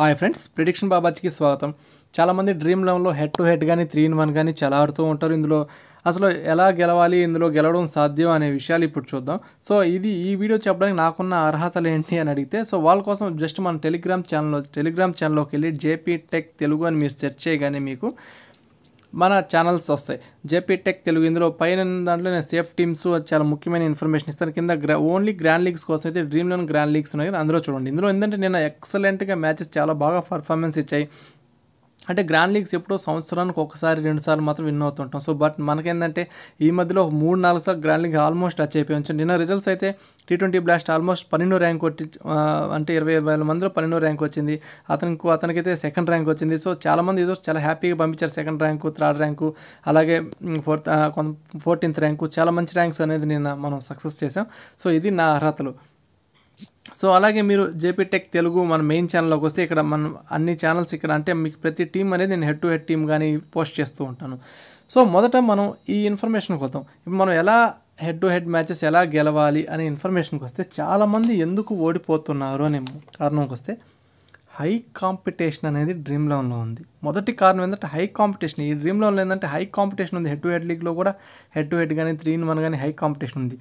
hi friends prediction బాబాజీకి స్వాగతం చాలామంది డ్రీమ్ లెవెన్లో హెడ్ టు హెడ్ కానీ త్రీ ఇన్ వన్ కానీ చాలా ఆడుతూ ఉంటారు ఇందులో అసలు ఎలా గెలవాలి ఇందులో గెలవడం సాధ్యం అనే విషయాలు ఇప్పుడు చూద్దాం సో ఇది ఈ వీడియో చెప్పడానికి నాకున్న అర్హతలు ఏంటి అని అడిగితే సో వాళ్ళ కోసం జస్ట్ మన టెలిగ్రామ్ ఛానల్లో టెలిగ్రామ్ ఛానల్లోకి వెళ్ళి జేపీ టెక్ తెలుగు అని మీరు సెర్చ్ చేయగానే మీకు మన ఛానల్స్ వస్తాయి జేపీ టెక్ తెలుగు ఇందులో పైన దాంట్లో నేను సేఫ్ టీమ్స్ చాలా ముఖ్యమైన ఇన్ఫర్మేషన్ ఇస్తాను కింద గ్రా ఓన్లీ గ్రాండ్ లీగ్స్ కోసం అయితే డ్రీమ్ గ్రాండ్ లీగ్స్ ఉన్నాయి అందులో చూడండి ఇందులో ఏంటంటే నేను ఎక్సలెంట్గా మ్యాచెస్ చాలా బాగా పర్ఫార్మెన్స్ ఇచ్చాయి అంటే గ్రాండ్ లీగ్స్ ఎప్పుడో సంవత్సరానికి ఒకసారి రెండు సార్లు మాత్రం విన్ అవుతుంటాం సో బట్ మనకేంటంటే ఈ మధ్యలో మూడు నాలుగు సార్లు గ్రాండ్ లీగ్ ఆల్మోస్ట్ టచ్ అయిపోయి నిన్న రిజల్ట్స్ అయితే టీ ట్వంటీ బ్లాస్ట్ ఆల్మోస్ట్ పన్నెండో ర్యాంక్ కొట్టి అంటే ఇరవై వేల మందిలో పన్నెండో ర్యాంక్ వచ్చింది అతనికి అతనికైతే సెకండ్ ర్యాంక్ వచ్చింది సో చాలామంది యూజర్స్ చాలా హ్యాపీగా పంపించారు సెకండ్ ర్యాంకు థర్డ్ ర్యాంకు అలాగే ఫోర్త్ ఫోర్టీన్త్ ర్యాంకు చాలా మంచి ర్యాంక్స్ అనేది నిన్న మనం సక్సెస్ చేసాం సో ఇది నా అర్హతలు సో అలాగే మీరు జేపీ టెక్ తెలుగు మన మెయిన్ ఛానల్లోకి వస్తే ఇక్కడ మనం అన్ని ఛానల్స్ ఇక్కడ అంటే మీకు ప్రతి టీం అనేది నేను హెడ్ టు హెడ్ టీమ్ కానీ పోస్ట్ చేస్తూ ఉంటాను సో మొదట మనం ఈ ఇన్ఫర్మేషన్కి వద్దాం ఇప్పుడు మనం ఎలా హెడ్ టు హెడ్ మ్యాచెస్ ఎలా గెలవాలి అనే ఇన్ఫర్మేషన్కి వస్తే చాలామంది ఎందుకు ఓడిపోతున్నారు అనే కారణంకి వస్తే హై కాంపిటీషన్ అనేది డ్రీమ్ లెవెన్లో ఉంది మొదటి కారణం ఏంటంటే హై కాంపిటీషన్ ఈ డ్రీమ్ లెవెన్లో ఏంటంటే హై కాంపిటీషన్ ఉంది హెడ్ టు హెడ్ లీగ్లో కూడా హెడ్ టు హెడ్ కానీ త్రీ ఇన్ వన్ కానీ హై కాంపిటీషన్ ఉంది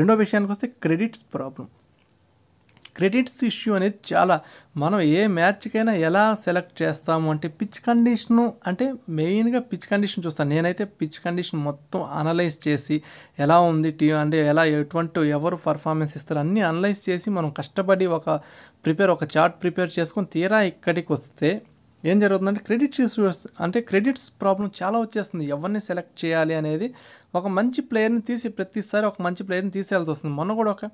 రెండో విషయానికి వస్తే క్రెడిట్స్ ప్రాబ్లం క్రెడిట్స్ ఇష్యూ అనేది చాలా మనం ఏ మ్యాచ్కైనా ఎలా సెలెక్ట్ చేస్తాము అంటే పిచ్ కండిషను అంటే మెయిన్గా పిచ్ కండిషన్ చూస్తాను నేనైతే పిచ్ కండిషన్ మొత్తం అనలైజ్ చేసి ఎలా ఉంది టీ అంటే ఎలా ఎటువంటి ఎవరు పర్ఫార్మెన్స్ ఇస్తారు అన్నీ అనలైజ్ చేసి మనం కష్టపడి ఒక ప్రిపేర్ ఒక చార్ట్ ప్రిపేర్ చేసుకొని తీరా ఇక్కడికి వస్తే ఏం జరుగుతుందంటే క్రెడిట్స్ ఇష్యూ అంటే క్రెడిట్స్ ప్రాబ్లం చాలా వచ్చేస్తుంది ఎవరిని సెలెక్ట్ చేయాలి అనేది ఒక మంచి ప్లేయర్ని తీసి ప్రతిసారి ఒక మంచి ప్లేయర్ని తీసేయాల్సి వస్తుంది మొన్న కూడా ఒక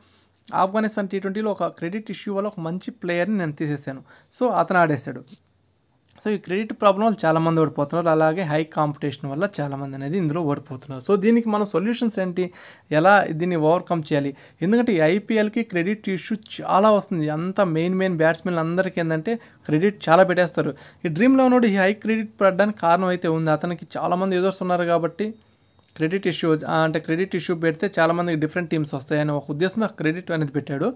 ఆఫ్ఘనిస్తాన్ టీ ట్వంటీలో ఒక క్రెడిట్ ఇష్యూ వల్ల ఒక మంచి ప్లేయర్ని నేను తీసేసాను సో అతను ఆడేశాడు సో ఈ క్రెడిట్ ప్రాబ్లం వల్ల చాలామంది ఓడిపోతున్నారు అలాగే హై కాంపిటీషన్ వల్ల చాలామంది అనేది ఇందులో ఓడిపోతున్నారు సో దీనికి మన సొల్యూషన్స్ ఏంటి ఎలా దీన్ని ఓవర్కమ్ చేయాలి ఎందుకంటే ఈ ఐపీఎల్కి క్రెడిట్ ఇష్యూ చాలా వస్తుంది అంత మెయిన్ మెయిన్ బ్యాట్స్మెన్ అందరికీ ఏంటంటే క్రెడిట్ చాలా పెట్టేస్తారు ఈ డ్రీమ్ లోనోడు ఈ హై క్రెడిట్ పడడానికి కారణం అయితే ఉంది అతనికి చాలామంది యూజర్స్ కాబట్టి క్రెడిట్ ఇష్యూ అంటే క్రెడిట్ ఇష్యూ పెడితే చాలామందికి డిఫరెంట్ టీమ్స్ వస్తాయని ఒక ఉద్దేశంతో క్రెడిట్ అనేది పెట్టాడు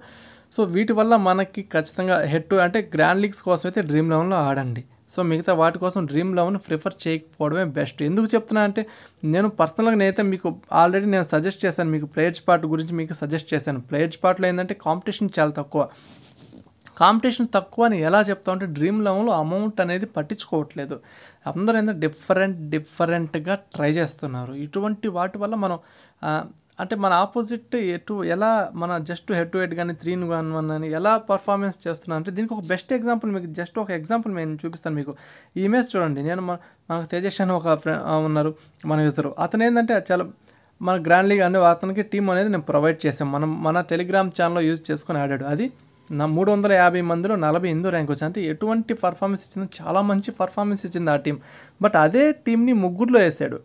సో వీటి వల్ల మనకి ఖచ్చితంగా హెడ్ టు అంటే గ్రాండ్ లీగ్స్ కోసం అయితే డ్రీమ్ లెవెన్లో ఆడండి సో మిగతా వాటి కోసం డ్రీమ్ లెవెన్ ప్రిఫర్ చేయకపోవడమే బెస్ట్ ఎందుకు చెప్తున్నా అంటే నేను పర్సనల్గా నేనైతే మీకు ఆల్రెడీ నేను సజెస్ట్ చేశాను మీకు ప్లేయర్స్ పార్ట్ గురించి మీకు సజెస్ట్ చేశాను ప్లేయర్స్ పార్ట్లో ఏంటంటే కాంపిటీషన్ చాలా తక్కువ కాంపిటీషన్ తక్కువ అని ఎలా చెప్తా ఉంటే డ్రీమ్ లెవెల్లో అమౌంట్ అనేది పట్టించుకోవట్లేదు అందరూ ఏంటో డిఫరెంట్ డిఫరెంట్గా ట్రై చేస్తున్నారు ఇటువంటి వాటి వల్ల మనం అంటే మన ఆపోజిట్ ఎటు ఎలా మన జస్ట్ హెడ్ టు హెడ్ కానీ త్రీ వన్ వన్ అని ఎలా పర్ఫార్మెన్స్ చేస్తున్నాను అంటే దీనికి ఒక బెస్ట్ ఎగ్జాంపుల్ మీకు జస్ట్ ఒక ఎగ్జాంపుల్ నేను చూపిస్తాను మీకు ఈ ఇమేజ్ చూడండి నేను మన మనకు తేజస్ అని ఒక ఉన్నారు మనం ఇస్తారు అతను ఏంటంటే చాలా మన గ్రాండ్ లీగ్ అనే అతనికి టీం అనేది నేను ప్రొవైడ్ చేసాం మనం మన టెలిగ్రామ్ ఛానల్లో యూజ్ చేసుకొని ఆడాడు అది నా మూడు వందల యాభై మందిలో నలభై ఎనిమిది ర్యాంక్ వచ్చింది అంటే ఎటువంటి పర్ఫార్మెన్స్ ఇచ్చిందో చాలా మంచి పర్ఫార్మెన్స్ ఇచ్చింది ఆ టీం బట్ అదే టీంని ముగ్గురులో వేసాడు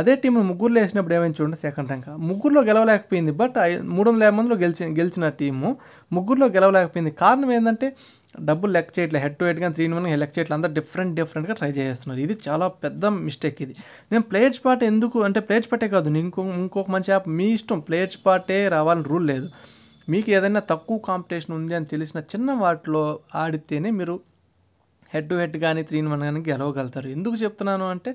అదే టీం ముగ్గురులో వేసినప్పుడు ఏమైంది చూడండి సెకండ్ ర్యాంక్ ముగ్గురులో గెలవలేకపోయింది బట్ మూడు వందల యాభై మందిలో గెలిచి గెలిచిన టీము ముగ్గురులో గెలవలేకపోయింది కారణం ఏంటంటే డబ్బులు లెక్క చేయట్లేదు హెడ్ టు హెడ్ కానీ త్రీ వన్ లెక్క చేయట్లేదు అందరూ డిఫరెంట్ డిఫరెంట్గా ట్రై చేస్తున్నారు ఇది చాలా పెద్ద మిస్టేక్ ఇది నేను ప్లేయర్స్ పాట ఎందుకు అంటే ప్లేయర్స్ పాటే కాదు ఇంకో ఇంకొక మంచి యాప్ మీ ఇష్టం ప్లేయర్స్ పాటే రావాలని రూల్ లేదు మీకు ఏదైనా తక్కువ కాంపిటీషన్ ఉంది అని తెలిసిన చిన్న వాటిలో ఆడితేనే మీరు హెడ్ టు హెడ్ కానీ త్రీ వన్ కానీ గెలవగలుగుతారు ఎందుకు చెప్తున్నాను అంటే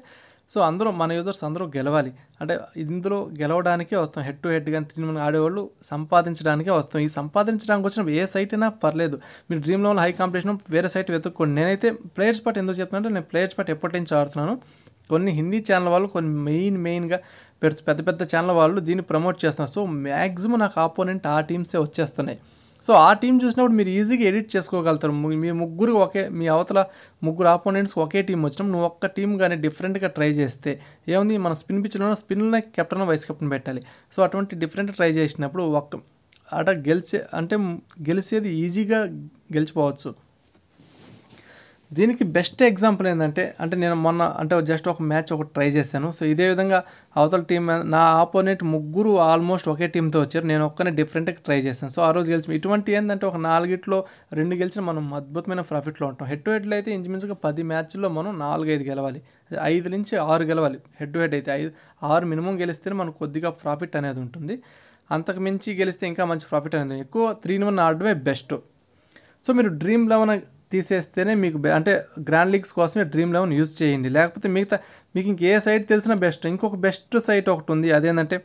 సో అందరూ మన యూజర్స్ అందరూ గెలవాలి అంటే ఇందులో గెలవడానికే వస్తాం హెడ్ టు హెడ్ కానీ త్రీ వన్ ఆడేవాళ్ళు సంపాదించడానికే వస్తాం ఈ సంపాదించడానికి వచ్చిన ఏ సైట్ అయినా పర్లేదు మీరు డ్రీమ్ లెవెల్ హై కాంపిటీషన్ వేరే సైట్ వెతుక్కోండి నేనైతే ప్లేయర్స్ పార్ట్ ఎందుకు చెప్తున్నాను నేను ప్లేయర్స్ పార్ట్ ఎప్పటి నుంచి ఆడుతున్నాను కొన్ని హిందీ ఛానల్ వాళ్ళు కొన్ని మెయిన్ మెయిన్గా పెద్ద పెద్ద ఛానల్ వాళ్ళు దీన్ని ప్రమోట్ చేస్తున్నారు సో మ్యాక్సిమం నాకు ఆపోనెంట్ ఆ టీమ్సే వచ్చేస్తున్నాయి సో ఆ టీం చూసినప్పుడు మీరు ఈజీగా ఎడిట్ చేసుకోగలుగుతారు మీ ముగ్గురు ఒకే మీ అవతల ముగ్గురు ఆపోనెంట్స్ ఒకే టీం వచ్చినప్పుడు నువ్వు ఒక్క టీం కానీ డిఫరెంట్గా ట్రై చేస్తే ఏముంది మన స్పిన్ పిచ్లోనే స్పిన్లోనే కెప్టెన్ వైస్ కెప్టెన్ పెట్టాలి సో అటువంటి డిఫరెంట్ ట్రై చేసినప్పుడు ఒక్క అట గెలిచే అంటే గెలిచేది ఈజీగా గెలిచిపోవచ్చు దీనికి బెస్ట్ ఎగ్జాంపుల్ ఏంటంటే అంటే నేను మొన్న అంటే జస్ట్ ఒక మ్యాచ్ ఒకటి ట్రై చేశాను సో ఇదే విధంగా అవతల టీం నా ఆపోనెంట్ ముగ్గురు ఆల్మోస్ట్ ఒకే టీంతో వచ్చారు నేను ఒక్కనే డిఫరెంట్గా ట్రై చేశాను సో ఆ రోజు గెలిచిన ఇటువంటి ఏంటంటే ఒక నాలుగిట్లో రెండు గెలిచిన మనం అద్భుతమైన ప్రాఫిట్లో ఉంటాం హెడ్ టు హెడ్లో అయితే ఇంచుమించుగా పది మ్యాచ్ల్లో మనం నాలుగైదు గెలవాలి ఐదు నుంచి ఆరు గెలవాలి హెడ్ టు హెడ్ అయితే ఐదు ఆరు మినిమం గెలిస్తేనే మనకు కొద్దిగా ప్రాఫిట్ అనేది ఉంటుంది అంతకు మించి గెలిస్తే ఇంకా మంచి ప్రాఫిట్ అనేది ఎక్కువ త్రీ ఇన్ వన్ ఆడమే బెస్ట్ సో మీరు డ్రీమ్ లెవెన్ తీసేస్తేనే మీకు అంటే గ్రాండ్ లీగ్స్ కోసమే డ్రీమ్ లెవెన్ యూజ్ చేయండి లేకపోతే మిగతా మీకు ఇంకే సైట్ తెలిసినా బెస్ట్ ఇంకొక బెస్ట్ సైట్ ఒకటి ఉంది అదేంటంటే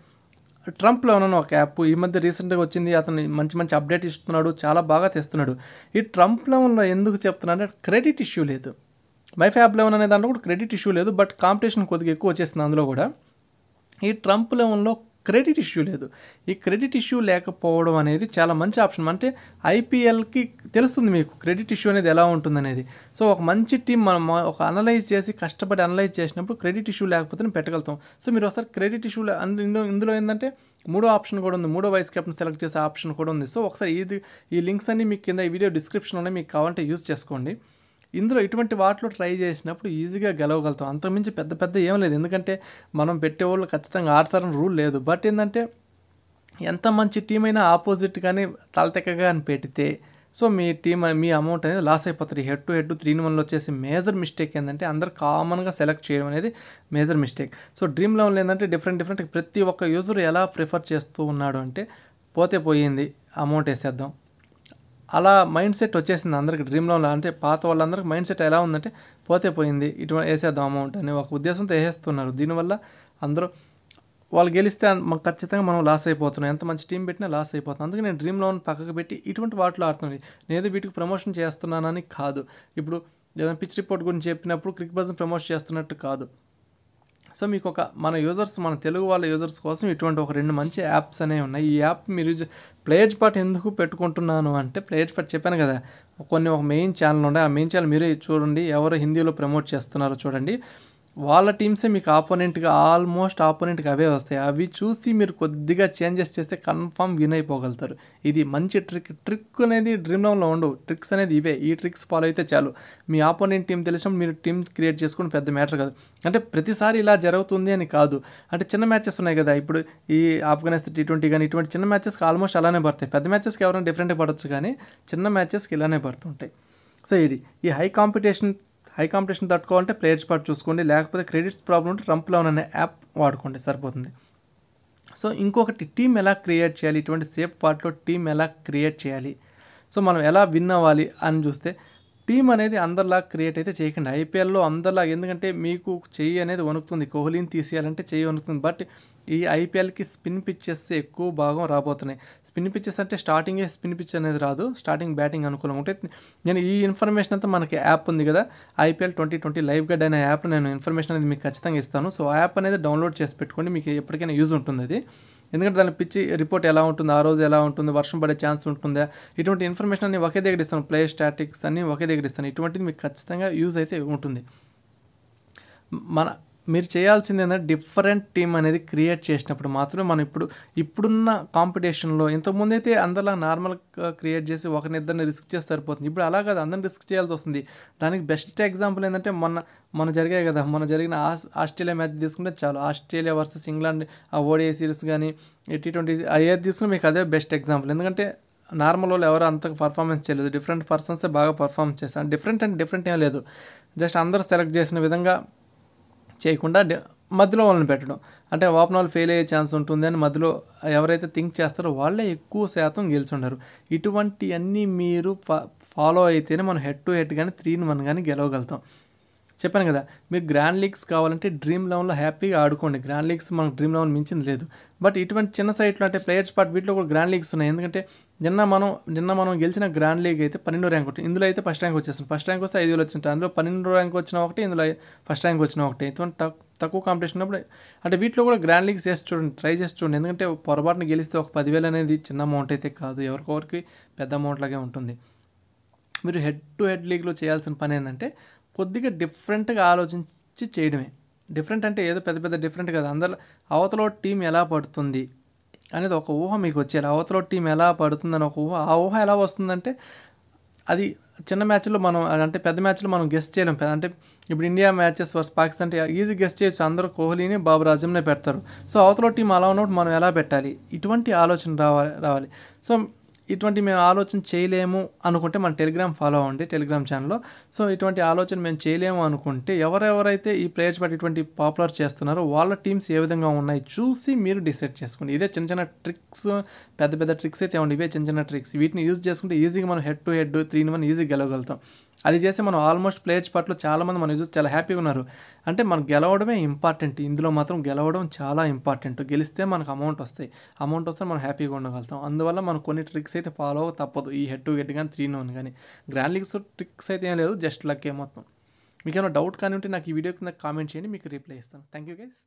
ట్రంప్ లెవెన్ ఒక యాప్ ఈ మధ్య రీసెంట్గా వచ్చింది అతను మంచి మంచి అప్డేట్ ఇస్తున్నాడు చాలా బాగా తెస్తున్నాడు ఈ ట్రంప్ లెవెన్లో ఎందుకు చెప్తున్నాను అంటే క్రెడిట్ ఇష్యూ లేదు మై ఫ్యాబ్ లెవెన్ అనే దాంట్లో కూడా క్రెడిట్ ఇష్యూ లేదు బట్ కాంపిటీషన్ కొద్దిగా ఎక్కువ వచ్చేస్తుంది అందులో కూడా ఈ ట్రంప్ లెవెన్లో క్రెడిట్ ఇష్యూ లేదు ఈ క్రెడిట్ ఇష్యూ లేకపోవడం అనేది చాలా మంచి ఆప్షన్ అంటే ఐపీఎల్కి తెలుస్తుంది మీకు క్రెడిట్ ఇష్యూ అనేది ఎలా అనేది సో ఒక మంచి టీం మనం ఒక అనలైజ్ చేసి కష్టపడి అనలైజ్ చేసినప్పుడు క్రెడిట్ ఇష్యూ లేకపోతే పెట్టగలుగుతాం సో మీరు ఒకసారి క్రెడిట్ ఇష్యూ ఇందులో ఇందులో ఏంటంటే మూడో ఆప్షన్ కూడా ఉంది మూడో వైస్ కెప్టెన్ సెలెక్ట్ చేసే ఆప్షన్ కూడా ఉంది సో ఒకసారి ఇది ఈ లింక్స్ అన్ని మీకు కింద ఈ వీడియో డిస్క్రిప్షన్లోనే మీకు కావాలంటే యూస్ చేసుకోండి ఇందులో ఇటువంటి వాటిలో ట్రై చేసినప్పుడు ఈజీగా గెలవగలుగుతాం అంతకుమించి పెద్ద పెద్ద ఏం లేదు ఎందుకంటే మనం పెట్టేవాళ్ళు ఖచ్చితంగా ఆడతారని రూల్ లేదు బట్ ఏంటంటే ఎంత మంచి టీం అయినా ఆపోజిట్ కానీ తలతెక్కగా అని పెడితే సో మీ టీం మీ అమౌంట్ అనేది లాస్ అయిపోతుంది హెడ్ టు హెడ్ త్రీ వన్లో వచ్చేసి మేజర్ మిస్టేక్ ఏంటంటే అందరు కామన్గా సెలెక్ట్ చేయడం అనేది మేజర్ మిస్టేక్ సో డ్రీమ్ లెవెన్లో ఏంటంటే డిఫరెంట్ డిఫరెంట్ ప్రతి ఒక్క యూజర్ ఎలా ప్రిఫర్ చేస్తూ ఉన్నాడు అంటే పోతే పోయింది అమౌంట్ వేసేద్దాం అలా మైండ్ సెట్ వచ్చేసింది అందరికి డ్రీమ్ డ్రీమ్లో అంటే పాత వాళ్ళందరికీ మైండ్ సెట్ ఎలా ఉందంటే పోతే పోయింది ఇటువంటి వేసేద్దాం అమౌంట్ అని ఒక ఉద్దేశంతో వేసేస్తున్నారు దీనివల్ల అందరూ వాళ్ళు గెలిస్తే ఖచ్చితంగా మనం లాస్ అయిపోతున్నాం ఎంత మంచి టీం పెట్టినా లాస్ అయిపోతున్నాం అందుకే నేను డ్రీమ్ లోన్ పక్కకు పెట్టి ఇటువంటి వాటిలో ఆడుతున్నాను నేను వీటికి ప్రమోషన్ చేస్తున్నానని కాదు ఇప్పుడు ఏదైనా పిచ్ రిపోర్ట్ గురించి చెప్పినప్పుడు క్రిక్ బజన్ ప్రమోట్ చేస్తున్నట్టు కాదు సో మీకు ఒక మన యూజర్స్ మన తెలుగు వాళ్ళ యూజర్స్ కోసం ఇటువంటి ఒక రెండు మంచి యాప్స్ అనేవి ఉన్నాయి ఈ యాప్ మీరు ప్లేయర్స్ పార్ట్ ఎందుకు పెట్టుకుంటున్నాను అంటే ప్లేయర్ పార్ట్ చెప్పాను కదా కొన్ని ఒక మెయిన్ ఛానల్ ఉన్నాయి ఆ మెయిన్ ఛానల్ మీరే చూడండి ఎవరు హిందీలో ప్రమోట్ చేస్తున్నారో చూడండి వాళ్ళ టీమ్సే మీకు ఆపోనెంట్గా ఆల్మోస్ట్ ఆపోనెంట్గా అవే వస్తాయి అవి చూసి మీరు కొద్దిగా చేంజెస్ చేస్తే కన్ఫామ్ విన్ అయిపోగలుగుతారు ఇది మంచి ట్రిక్ ట్రిక్ అనేది డ్రీమ్ లెవెన్లో ఉండవు ట్రిక్స్ అనేది ఇవే ఈ ట్రిక్స్ ఫాలో అయితే చాలు మీ ఆపోనెంట్ టీం తెలిసిన మీరు టీం క్రియేట్ చేసుకుని పెద్ద మ్యాటర్ కాదు అంటే ప్రతిసారి ఇలా జరుగుతుంది అని కాదు అంటే చిన్న మ్యాచెస్ ఉన్నాయి కదా ఇప్పుడు ఈ ఆఫ్ఘనిస్తాన్ టీ ట్వంటీ కానీ ఇటువంటి చిన్న మ్యాచెస్కి ఆల్మోస్ట్ అలానే పడతాయి పెద్ద మ్యాచెస్కి ఎవరైనా డిఫరెంట్ పడవచ్చు కానీ చిన్న మ్యాచెస్కి ఇలానే పడుతుంటాయి సో ఇది ఈ హై కాంపిటీషన్ హై కాంపిటీషన్ తట్టుకోవాలంటే ప్లేయర్స్ పార్ట్ చూసుకోండి లేకపోతే క్రెడిట్స్ ప్రాబ్లం ఉంటే లోన్ అనే యాప్ వాడుకోండి సరిపోతుంది సో ఇంకొకటి టీం ఎలా క్రియేట్ చేయాలి ఇటువంటి సేఫ్ పార్ట్లో టీం ఎలా క్రియేట్ చేయాలి సో మనం ఎలా విన్ అవ్వాలి అని చూస్తే టీం అనేది అందరిలా క్రియేట్ అయితే చేయకండి ఐపీఎల్లో అందరిలా ఎందుకంటే మీకు చెయ్యి అనేది వణుకుతుంది కోహ్లీని తీసేయాలంటే చెయ్యి వణుకుతుంది బట్ ఈ ఐపీఎల్కి స్పిన్ పిచ్చెస్ ఎక్కువ భాగం రాబోతున్నాయి స్పిన్ పిచ్చెస్ అంటే స్టార్టింగే స్పిన్ పిచ్ అనేది రాదు స్టార్టింగ్ బ్యాటింగ్ అనుకూలం ఉంటే నేను ఈ ఇన్ఫర్మేషన్ అంతా మనకి యాప్ ఉంది కదా IPL twenty twenty live guide అనే యాప్ నేను ఇన్ఫర్మేషన్ అనేది మీకు ఖచ్చితంగా ఇస్తాను సో ఆ యాప్ అనేది డౌన్లోడ్ చేసి పెట్టుకోండి మీకు ఎప్పటికైనా యూజ్ ఉంటుంది అది ఎందుకంటే దాని పిచ్చి రిపోర్ట్ ఎలా ఉంటుంది ఆ రోజు ఎలా ఉంటుంది వర్షం పడే ఛాన్స్ ఉంటుందా ఇటువంటి ఇన్ఫర్మేషన్ అన్ని ఒకే దగ్గర ఇస్తాను ప్లే స్టాటిక్స్ అన్నీ ఒకే దగ్గర ఇస్తాను ఇటువంటిది మీకు ఖచ్చితంగా యూజ్ అయితే ఉంటుంది మన మీరు చేయాల్సింది ఏంటంటే డిఫరెంట్ టీం అనేది క్రియేట్ చేసినప్పుడు మాత్రమే మనం ఇప్పుడు ఇప్పుడున్న కాంపిటీషన్లో ఇంతకుముందు అయితే అందరిలా నార్మల్గా క్రియేట్ చేసి ఒకరినిద్దరిని రిస్క్ చేస్తే సరిపోతుంది ఇప్పుడు అలా కాదు అందరిని రిస్క్ చేయాల్సి వస్తుంది దానికి బెస్ట్ ఎగ్జాంపుల్ ఏంటంటే మొన్న మన జరిగాయి కదా మన జరిగిన ఆస్ట్రేలియా మ్యాచ్ తీసుకుంటే చాలు ఆస్ట్రేలియా వర్సెస్ ఇంగ్లాండ్ ఆ ఓడిఏ సిరీస్ కానీ టీ ట్వంటీ అయ్యేది తీసుకుని మీకు అదే బెస్ట్ ఎగ్జాంపుల్ ఎందుకంటే నార్మల్ వాళ్ళు ఎవరు అంత పర్ఫార్మెన్స్ చేయలేదు డిఫరెంట్ పర్సన్సే బాగా పర్ఫార్మ్ చేస్తారు డిఫరెంట్ అండ్ డిఫరెంట్ ఏం లేదు జస్ట్ అందరూ సెలెక్ట్ చేసిన విధంగా చేయకుండా మధ్యలో వాళ్ళని పెట్టడం అంటే వాపనాలు ఫెయిల్ అయ్యే ఛాన్స్ ఉంటుంది అని మధ్యలో ఎవరైతే థింక్ చేస్తారో వాళ్ళే ఎక్కువ శాతం గెలుచుండరు ఇటువంటివన్నీ మీరు ఫాలో అయితేనే మనం హెడ్ టు హెడ్ కానీ త్రీ ఇన్ వన్ కానీ గెలవగలుగుతాం చెప్పాను కదా మీకు గ్రాండ్ లీగ్స్ కావాలంటే డ్రీమ్ లెవెన్లో హ్యాపీగా ఆడుకోండి గ్రాండ్ లీగ్స్ మనకు డ్రీమ్ లెవెన్ మించింది లేదు బట్ ఇటువంటి చిన్న సైట్లో అంటే ప్లేయర్స్ పార్ట్ వీటిలో కూడా గ్రాండ్ లీగ్స్ ఉన్నాయి ఎందుకంటే నిన్న మనం నిన్న మనం గెలిచిన గ్రాండ్ లీగ్ అయితే పన్నెండో ర్యాంక్ ఉంటుంది ఇందులో అయితే ఫస్ట్ ర్యాంక్ వచ్చేస్తుంది ఫస్ట్ ర్యాంక్ వస్తే ఐదు వేలు వచ్చింటాయి అందులో పన్నెండో ర్యాంక్ వచ్చిన ఒకటి ఇందులో ఫస్ట్ ర్యాంక్ వచ్చిన ఒకటి ఇటువంటి తక్కువ కాంపిటీషన్ ఉన్నప్పుడు అంటే వీటిలో కూడా గ్రాండ్ లీగ్స్ చేసి చూడండి ట్రై చేసి చూడండి ఎందుకంటే పొరపాటున గెలిస్తే ఒక పదివేలు అనేది చిన్న అమౌంట్ అయితే కాదు ఎవరికొరికి పెద్ద అమౌంట్ లాగే ఉంటుంది మీరు హెడ్ టు హెడ్ లీగ్లో చేయాల్సిన పని ఏంటంటే కొద్దిగా డిఫరెంట్గా ఆలోచించి చేయడమే డిఫరెంట్ అంటే ఏదో పెద్ద పెద్ద డిఫరెంట్ కదా అందరు అవతలో టీం ఎలా పడుతుంది అనేది ఒక ఊహ మీకు వచ్చేది అవతలో టీం ఎలా పడుతుందని ఒక ఊహ ఆ ఊహ ఎలా వస్తుందంటే అది చిన్న మ్యాచ్లో మనం అంటే పెద్ద మ్యాచ్లో మనం గెస్ట్ చేయలేం అంటే ఇప్పుడు ఇండియా మ్యాచెస్ వర్స్ పాకిస్తాన్ అంటే ఈజీ గెస్ట్ చేయొచ్చు అందరూ కోహ్లీని బాబు రాజ్యంనే పెడతారు సో అవతలో టీం అలా ఉన్నప్పుడు మనం ఎలా పెట్టాలి ఇటువంటి ఆలోచన రావాలి రావాలి సో ఇటువంటి మేము ఆలోచన చేయలేము అనుకుంటే మన టెలిగ్రామ్ ఫాలో అవ్వండి టెలిగ్రామ్ ఛానల్లో సో ఇటువంటి ఆలోచన మేము చేయలేము అనుకుంటే ఎవరెవరైతే ఈ ప్లేయర్స్ బట్టి ఇటువంటి పాపులర్ చేస్తున్నారో వాళ్ళ టీమ్స్ ఏ విధంగా ఉన్నాయి చూసి మీరు డిసైడ్ చేసుకోండి ఇదే చిన్న చిన్న ట్రిక్స్ పెద్ద పెద్ద ట్రిక్స్ అయితే ఉండి ఇవే చిన్న చిన్న ట్రిక్స్ వీటిని యూజ్ చేసుకుంటే ఈజీగా మనం head to head three in ఈజీగా గెలవగలుగుతాం అది చేసి మనం ఆల్మోస్ట్ ప్లేయర్స్ పట్ల చాలామంది మన చూసి చాలా హ్యాపీగా ఉన్నారు అంటే మనం గెలవడమే ఇంపార్టెంట్ ఇందులో మాత్రం గెలవడం చాలా ఇంపార్టెంట్ గెలిస్తే మనకు అమౌంట్ వస్తాయి అమౌంట్ వస్తే మనం హ్యాపీగా ఉండగలుగుతాం అందువల్ల మనం కొన్ని ట్రిక్స్ అయితే ఫాలో అవ్వ తప్పదు ఈ హెడ్ టు హెడ్ కానీ త్రీ నోన్ కానీ గ్రాండ్ లీగ్స్ ట్రిక్స్ అయితే ఏం లేదు జస్ట్ ఏ మొత్తం మీకు ఏమైనా డౌట్ కానీ ఉంటే నాకు ఈ వీడియో కింద కామెంట్ చేయండి మీకు రిప్లై ఇస్తాను థ్యాంక్ యూ గైస్